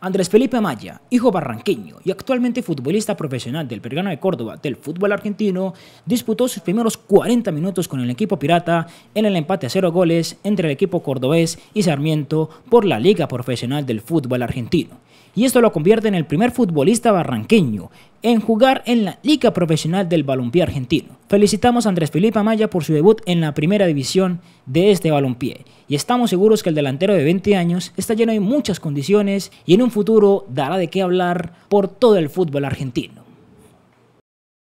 Andrés Felipe Amaya, hijo barranqueño y actualmente futbolista profesional del Pergano de Córdoba del fútbol argentino, disputó sus primeros 40 minutos con el equipo pirata en el empate a cero goles entre el equipo cordobés y Sarmiento por la Liga Profesional del Fútbol Argentino. Y esto lo convierte en el primer futbolista barranqueño en jugar en la Liga Profesional del Balompié Argentino. Felicitamos a Andrés Felipe Amaya por su debut en la primera división de este balompié y estamos seguros que el delantero de 20 años está lleno de muchas condiciones y en un futuro dará de qué hablar por todo el fútbol argentino.